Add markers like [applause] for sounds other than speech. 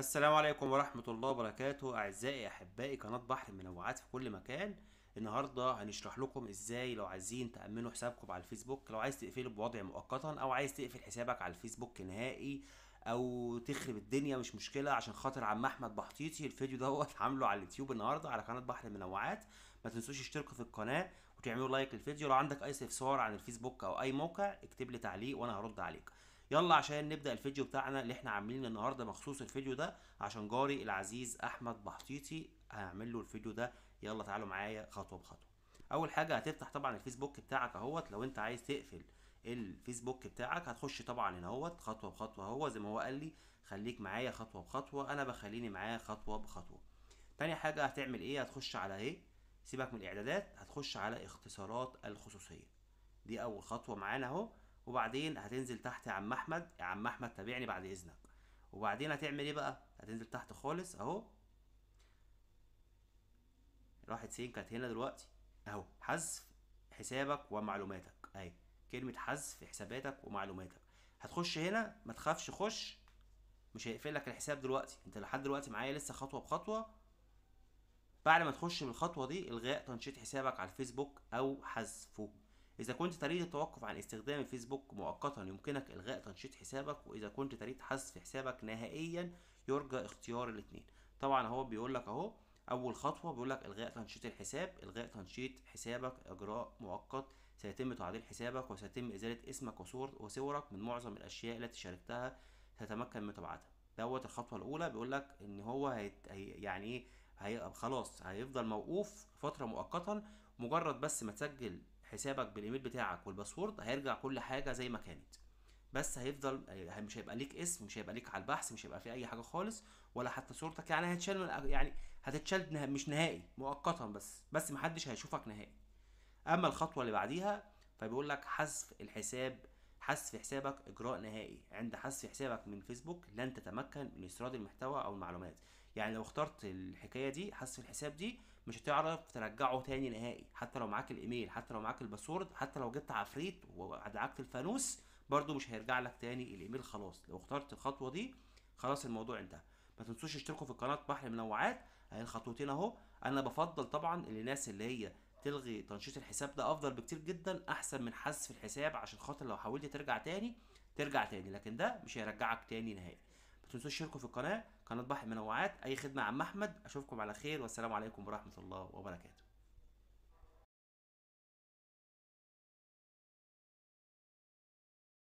السلام عليكم ورحمة الله وبركاته أعزائي أحبائي قناة بحر منوعات في كل مكان النهاردة هنشرح لكم ازاي لو عايزين تأمنوا حسابكم على الفيسبوك لو عايز تقفله بوضع مؤقتا أو عايز تقفل حسابك على الفيسبوك نهائي او تخرب الدنيا مش مشكله عشان خاطر عم احمد بحطيطي الفيديو دوت [laughs] عامله على اليوتيوب النهارده على قناه بحر المنوعات ما تنسوش تشتركوا في القناه وتعملوا لايك للفيديو لو عندك اي استفسار عن الفيسبوك او اي موقع اكتب لي تعليق وانا هرد عليك يلا عشان نبدا الفيديو بتاعنا اللي احنا عاملينه النهارده مخصوص الفيديو ده عشان جاري العزيز احمد بحطيطي هنعمل له الفيديو ده يلا تعالوا معايا خطوه بخطوه اول حاجه هتفتح طبعا الفيسبوك بتاعك اهوت لو انت عايز تقفل الفيسبوك بتاعك هتخش طبعا هنا اهوت خطوه بخطوه اهو زي ما هو قال لي خليك معايا خطوه بخطوه انا بخليني معايا خطوه بخطوه تاني حاجه هتعمل ايه هتخش على ايه سيبك من الاعدادات هتخش على اختصارات الخصوصيه دي اول خطوه معانا اهو وبعدين هتنزل تحت يا عم احمد يا عم احمد تابعني بعد اذنك وبعدين هتعمل ايه بقى هتنزل تحت خالص اهو راحت سين كانت هنا دلوقتي اهو حذف حسابك ومعلوماتك اهي كلمه حذف حساباتك ومعلوماتك هتخش هنا ما تخافش خش مش هيقفل لك الحساب دلوقتي انت لحد دلوقتي معايا لسه خطوه بخطوه بعد ما تخش بالخطوه دي الغاء تنشيط حسابك على الفيسبوك او حذفه إذا كنت تريد التوقف عن استخدام الفيسبوك مؤقتا يمكنك إلغاء تنشيط حسابك وإذا كنت تريد حذف حسابك نهائيا يرجى اختيار الاثنين طبعا هو بيقول لك أهو أول خطوة بيقول لك إلغاء تنشيط الحساب إلغاء تنشيط حسابك إجراء مؤقت سيتم تعديل حسابك وسيتم إزالة اسمك وصورك من معظم الأشياء التي شاركتها تتمكن من طباعتها دوت الخطوه الاولى بيقول لك ان هو هيت... هي يعني ايه هي خلاص هيفضل موقوف فتره مؤقتا مجرد بس ما تسجل حسابك بالايميل بتاعك والباسورد هيرجع كل حاجه زي ما كانت بس هيفضل مش هيبقى ليك اسم مش هيبقى ليك على البحث مش هيبقى في اي حاجه خالص ولا حتى صورتك يعني هتشال يعني هتتشال مش نهائي مؤقتا بس بس محدش هيشوفك نهائي اما الخطوه اللي بعديها فبيقول لك حذف الحساب حذف حسابك اجراء نهائي عند حذف حسابك من فيسبوك لن تتمكن من استيراد المحتوى او المعلومات يعني لو اخترت الحكايه دي حذف الحساب دي مش هتعرف ترجعه تاني نهائي حتى لو معاك الايميل حتى لو معاك الباسورد حتى لو جبت عفريت ودعكت الفانوس برده مش هيرجع لك تاني الايميل خلاص لو اخترت الخطوه دي خلاص الموضوع انتهى ما تنسوش تشتركوا في قناه بحر منوعات اهي الخطوتين اهو انا بفضل طبعا الناس اللي هي تلغي تنشيط الحساب ده افضل بكتير جدا احسن من حذف الحساب عشان خاطر لو حاولت ترجع تاني ترجع تاني لكن ده مش هيرجعك تاني نهائي تنسوش تشتركوا في القناه قناه بحر منوعات اي خدمه عم احمد اشوفكم على خير والسلام عليكم ورحمه الله وبركاته